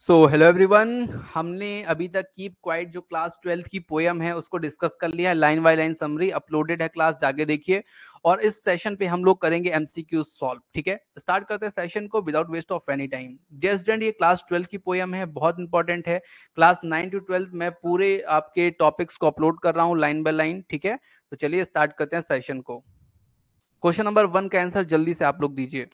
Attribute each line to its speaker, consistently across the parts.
Speaker 1: so hello everyone हमने अभी तक कीप क्वाइट जो क्लास ट्वेल्थ की पोयम है उसको डिस्कस कर लिया है line by line summary uploaded है क्लास जाके देखिए और इस सेशन पे हम लोग करेंगे एमसीक्यू सॉल्व ठीक है स्टार्ट करते हैं सेशन को without waste of any time डेस्टेंट ये क्लास ट्वेल्थ की पोयम है बहुत इंपॉर्टेंट है क्लास नाइन टू ट्वेल्थ मैं पूरे आपके टॉपिक्स को अपलोड कर रहा हूँ लाइन बाय लाइन ठीक है तो चलिए स्टार्ट करते हैं सेशन को क्वेश्चन नंबर वन का आंसर जल्दी से आप लोग दीजिए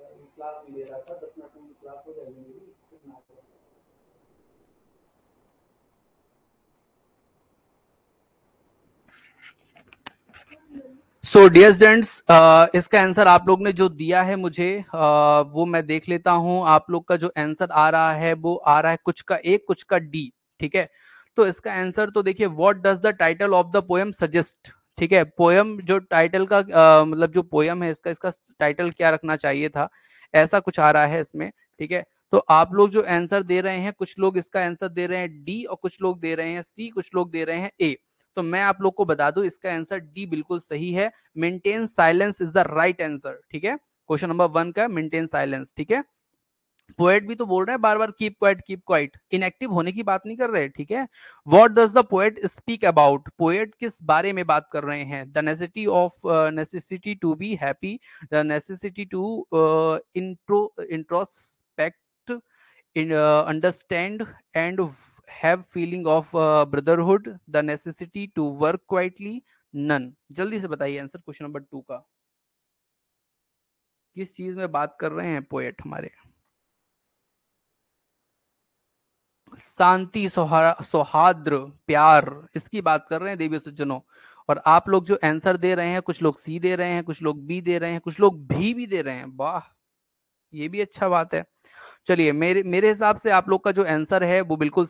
Speaker 1: क्लास ले रहा था दस मिनट में क्लास हो जाएगी मेरी सो डियर स्टूडेंट्स इसका आंसर आप लोग ने जो दिया है मुझे uh, वो मैं देख लेता हूं आप लोग का जो आंसर आ रहा है वो आ रहा है कुछ का ए कुछ का डी ठीक है तो इसका आंसर तो देखिए what does the title of the poem suggest ठीक है पोयम जो टाइटल का आ, मतलब जो पोयम है इसका इसका टाइटल क्या रखना चाहिए था ऐसा कुछ आ रहा है इसमें ठीक है तो आप लोग जो आंसर दे रहे हैं कुछ लोग इसका आंसर दे रहे हैं डी और कुछ लोग दे रहे हैं सी कुछ लोग दे रहे हैं ए तो मैं आप लोग को बता दू इसका आंसर डी बिल्कुल सही है maintain silence is the right answer ठीक है क्वेश्चन नंबर वन का मेंटेन साइलेंस ठीक है पोएट भी तो बोल रहे हैं बार बार keep quiet keep quiet inactive होने की बात नहीं कर रहे ठीक है what does the poet speak about poet किस बारे में बात कर रहे हैं the necessity of necessity to be happy the necessity to intro introspect understand and have feeling of brotherhood the necessity to work quietly none जल्दी से बताइए आंसर क्वेश्चन नंबर टू का किस चीज में बात कर रहे हैं पोएट हमारे शांति सौहाद्र प्यार इसकी बात कर रहे हैं देवी सज्जनों और आप लोग जो आंसर दे रहे हैं कुछ लोग सी दे रहे हैं कुछ लोग बी दे रहे हैं कुछ लोग भी भी दे रहे हैं वाह ये भी अच्छा बात है चलिए मेरे मेरे हिसाब से आप लोग का जो आंसर है वो बिल्कुल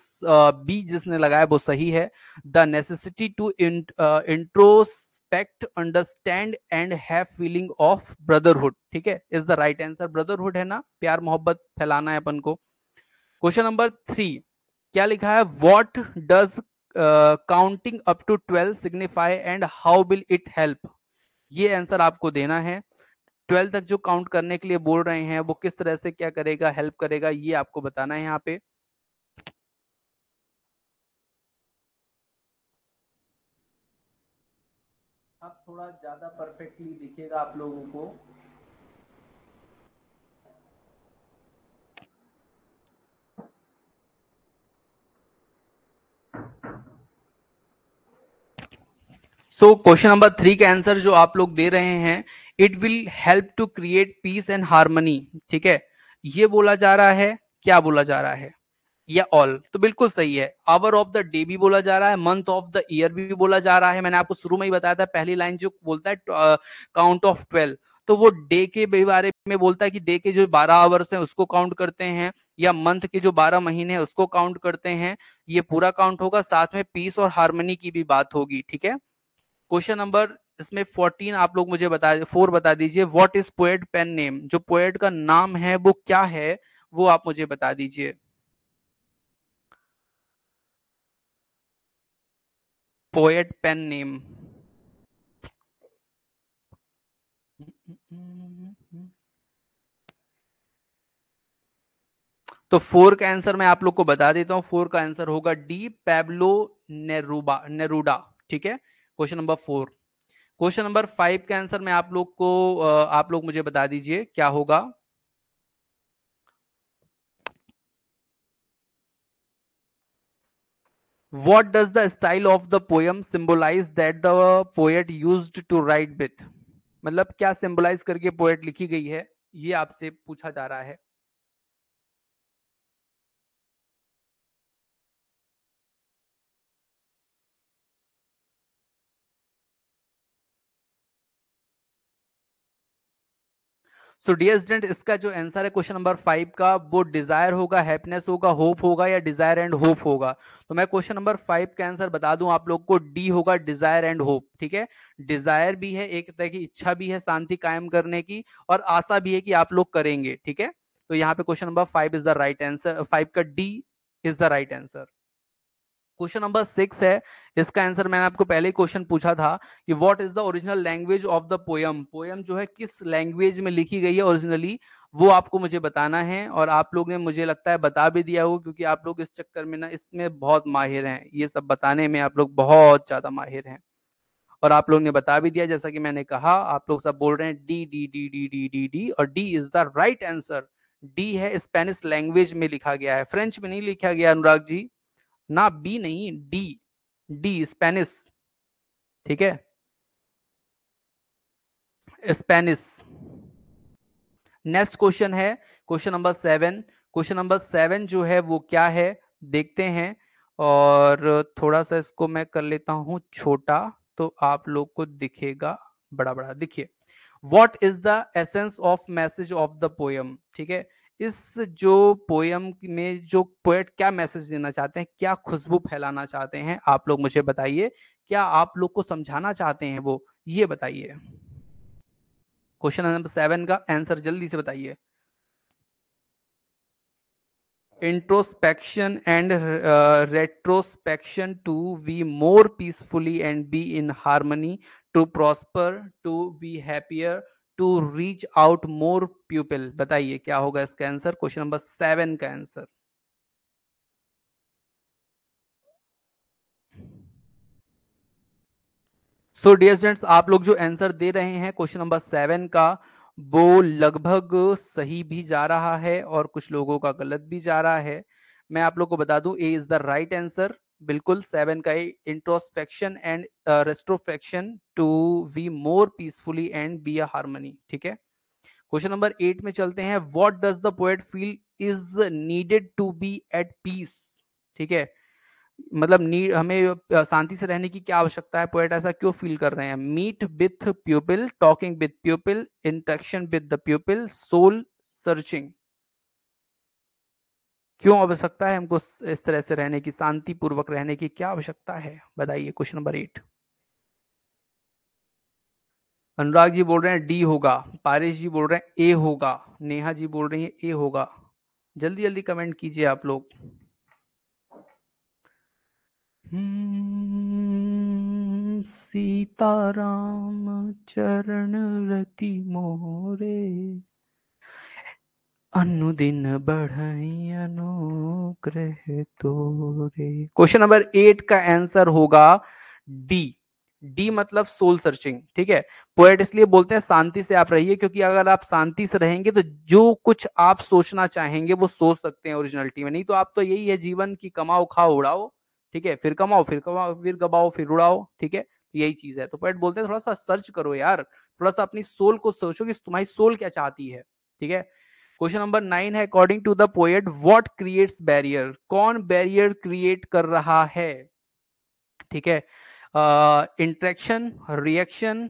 Speaker 1: बी जिसने लगाया वो सही है the necessity to introspect understand and have feeling of brotherhood ठीक है is the right answer brotherhood है ना प्यार मोहब्बत फैलाना है अपन को क्वेश्चन नंबर थ्री क्या लिखा है what does counting up to twelve signify and how will it help ये आंसर आपको देना है ट्वेल्व तक जो काउंट करने के लिए बोल रहे हैं वो किस तरह से क्या करेगा हेल्प करेगा ये आपको बताना है यहाँ पे अब थोड़ा ज्यादा परफेक्टली दिखेगा आप लोगों को सो क्वेश्चन नंबर थ्री का आंसर जो आप लोग दे रहे हैं it will help to create peace and harmony ठीक है ये बोला जा रहा है क्या बोला जा रहा है या ऑल तो बिल्कुल सही है आवर ऑफ द डे भी बोला जा रहा है मंथ ऑफ द ईयर भी बोला जा रहा है मैंने आपको शुरू में ही बताया था पहली लाइन जो बोलता है काउंट ऑफ ट्वेल्व तो वो डे के बारे में बोलता है कि डे के जो बारह आवर्स हैं उसको काउंट करते हैं या मंथ के जो बारह महीने हैं उसको काउंट करते हैं ये पूरा काउंट होगा साथ में पीस और हारमोनी की भी बात होगी ठीक है क्वेश्चन नंबर इसमें फोर्टीन आप लोग मुझे बता फोर बता दीजिए what is poet pen name जो पोएट का नाम है वो क्या है वो आप मुझे बता दीजिए पोएट पेन नेम तो फोर का आंसर मैं आप लोग को बता देता हूं फोर का आंसर होगा डी पैब्लो नेरूबा नेरूडा ठीक है question number four question number five के आंसर में आप लोग को आप लोग मुझे बता दीजिए क्या होगा what does the style of the poem symbolize that the poet use to write with मतलब क्या सिंबलाइज करके पोएट लिखी गई है ये आपसे पूछा जा रहा है सो डियर स्टूडेंट इसका जो आंसर है क्वेश्चन नंबर फाइव का वो डिजायर होगा हैप्पीनेस होगा होप होगा या डिजायर एंड होप होगा तो मैं क्वेश्चन नंबर फाइव का आंसर बता दूं आप लोग को डी होगा डिजायर एंड होप ठीक है डिजायर भी है एक तरह की इच्छा भी है शांति कायम करने की और आशा भी है कि आप लोग करेंगे ठीक है तो यहाँ पे question number five is the right answer five का D is the right answer question number six है इसका आंसर मैंने आपको पहले क्वेश्चन पूछा था कि what is the original language of the poem poem जो है किस लैंग्वेज में लिखी गई है ओरिजिनली वो आपको मुझे बताना है और आप लोग ने मुझे लगता है बता भी दिया हो क्योंकि आप लोग इस चक्कर में ना इसमें बहुत माहिर हैं ये सब बताने में आप लोग बहुत ज़्यादा माहिर हैं और आप लोग ने बता भी दिया जैसा कि मैंने कहा आप लोग सब बोल रहे हैं D D D D D D D और D is the right answer D है स्पेनिश लैंग्वेज में लिखा गया है फ्रेंच में नहीं लिखा गया अनुराग जी ना बी नहीं डी डी स्पेनिस ठीक है स्पेनिस नेक्स्ट क्वेश्चन है question number seven question number seven जो है वो क्या है देखते हैं और थोड़ा सा इसको मैं कर लेता हूं छोटा तो आप लोग को दिखेगा बड़ा बड़ा देखिए what is the essence of message of the poem ठीक है इस जो पोयम में जो पोएट क्या मैसेज देना चाहते हैं क्या खुशबू फैलाना चाहते हैं आप लोग मुझे बताइए क्या आप लोग को समझाना चाहते हैं वो ये बताइए क्वेश्चन नंबर सेवन का आंसर जल्दी से बताइए introspection and retrospection to be more peacefully and be in harmony to prosper to be happier to reach out more people बताइए क्या होगा इसका आंसर क्वेश्चन नंबर सेवन का आंसर सो डियर स्टूडेंट्स आप लोग जो आंसर दे रहे हैं क्वेश्चन नंबर सेवन का वो लगभग सही भी जा रहा है और कुछ लोगों का गलत भी जा रहा है मैं आप लोग को बता दूं A is the right answer बिल्कुल सेवन का ही introspection and retrospection to be more peacefully and be a harmony ठीक है क्वेश्चन नंबर एट में चलते हैं what does the poet feel is needed to be at peace ठीक है मतलब नीड हमें शांति से रहने की क्या आवश्यकता है पोएट ऐसा क्यों फील कर रहे हैं meet with pupil talking with pupil interaction with the pupil soul searching क्यों आवश्यकता है हमको इस तरह से रहने की शांति पूर्वक रहने की क्या आवश्यकता है बताइए question number eight Anurag ji बोल रहे हैं डी होगा पारिश जी बोल रहे हैं ए होगा नेहा जी बोल रही है ए होगा जल्दी जल्दी कमेंट कीजिए आप लोग हम्म, सीताराम चरण रति मोरे अनुदिन बढ़ई अनुग्रह तोरे क्वेश्चन नंबर एट का आंसर होगा डी डी मतलब सोल सर्चिंग ठीक है पोएट इसलिए बोलते हैं शांति से आप रहिए क्योंकि अगर आप शांति से रहेंगे तो जो कुछ आप सोचना चाहेंगे वो सोच सकते हैं ओरिजिनलिटी में नहीं तो आप तो यही है जीवन की कमाओ खाओ उड़ाओ ठीक है फिर कमाओ फिर कमाओ फिर गबाओ फिर उड़ाओ ठीक है यही चीज है तो पोएट बोलते हैं थोड़ा सा सर्च करो यार थोड़ा सा अपनी सोल को सोचो कि तुम्हारी सोल क्या चाहती है ठीक है क्वेश्चन नंबर नाइन है according to the poet what creates barrier कौन बैरियर क्रिएट कर रहा है ठीक है interaction reaction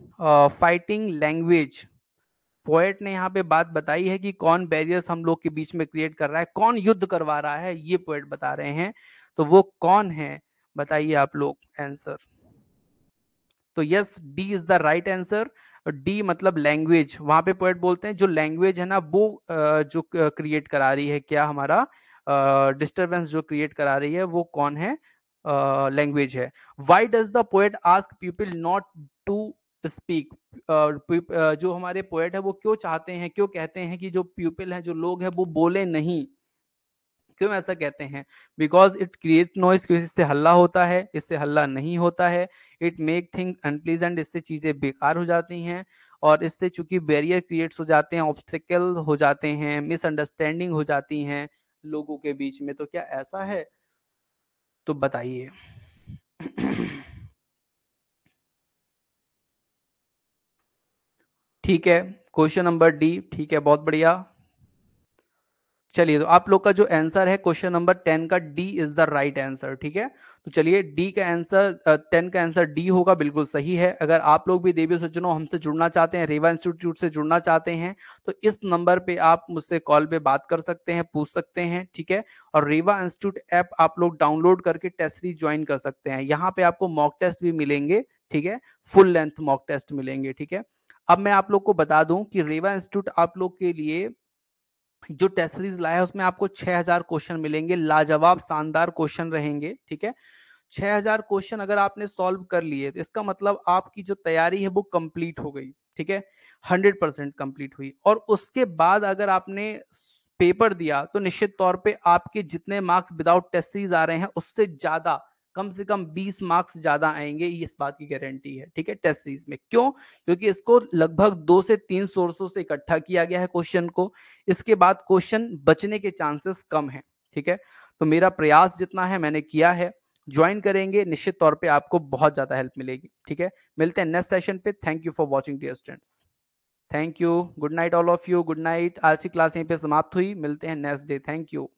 Speaker 1: fighting language poet ने यहाँ पे बात बताई है कि कौन बैरियर्स हम लोग के बीच में क्रिएट कर रहा है कौन युद्ध करवा रहा है ये पोएट बता रहे हैं तो वो कौन है बताइए आप लोग आंसर तो yes D is the right answer D मतलब लैंग्वेज वहां पे पोएट बोलते हैं जो लैंग्वेज है ना वो जो क्रिएट करा रही है क्या हमारा डिस्टरबेंस जो क्रिएट करा रही है वो कौन है लैंग्वेज है why does the poet ask people not to speak जो हमारे पोएट है वो क्यों चाहते हैं क्यों कहते हैं कि जो पीपल है जो लोग है वो बोले नहीं क्यों ऐसा कहते हैं बिकॉज इट क्रिएट नॉइस क्योंकि इससे हल्ला होता है इससे हल्ला नहीं होता है इट मेक थिंग अनप्लीजेंट इससे चीज़ें बेकार हो जाती हैं और इससे चूंकि बैरियर क्रिएट्स हो जाते हैं ऑब्स्टिकल हो जाते हैं मिसअंडरस्टैंडिंग हो जाती हैं लोगों के बीच में तो क्या ऐसा है तो बताइए ठीक है क्वेश्चन नंबर डी ठीक है बहुत बढ़िया चलिए तो आप लोग का जो आंसर है क्वेश्चन नंबर टेन का D is the right answer ठीक है तो चलिए डी का आंसर टेन का आंसर डी होगा बिल्कुल सही है अगर आप लोग भी देवी सज्जनों हमसे जुड़ना चाहते हैं रेवा इंस्टीट्यूट से जुड़ना चाहते हैं तो इस नंबर पे आप मुझसे कॉल पे बात कर सकते हैं पूछ सकते हैं ठीक है और रेवा इंस्टीट्यूट ऐप आप लोग डाउनलोड करके टेस्ट सीरीज ज्वाइन कर सकते हैं यहाँ पे आपको मॉक टेस्ट भी मिलेंगे ठीक है फुल लेंथ मॉक टेस्ट मिलेंगे ठीक है अब मैं आप लोग को बता दूं कि रेवा इंस्टीट्यूट आप लोग के लिए जो टेस्ट सीरीज लाया है उसमें आपको 6000 क्वेश्चन मिलेंगे लाजवाब शानदार क्वेश्चन रहेंगे ठीक है 6000 क्वेश्चन अगर आपने सॉल्व कर लिए तो इसका मतलब आपकी जो तैयारी है वो कंप्लीट हो गई ठीक है 100 परसेंट कंप्लीट हुई और उसके बाद अगर आपने पेपर दिया तो निश्चित तौर पे आपके जितने मार्क्स विदाउट टेस्ट सीरीज आ रहे हैं उससे ज्यादा कम से कम 20 मार्क्स ज्यादा आएंगे ये इस बात की गारंटी है ठीक है टेस्ट सीरीज में क्यों क्योंकि इसको लगभग दो से तीन सोर्सों से इकट्ठा किया गया है क्वेश्चन को इसके बाद क्वेश्चन बचने के चांसेस कम है ठीक है तो मेरा प्रयास जितना है मैंने किया है ज्वाइन करेंगे निश्चित तौर पर आपको बहुत ज्यादा हेल्प मिलेगी ठीक है मिलते हैं नेक्स्ट सेशन पे thank you for watching dear students thank you good night all of you good night आज की क्लास यहीं पे समाप्त हुई मिलते हैं नेक्स्ट डे थैंक यू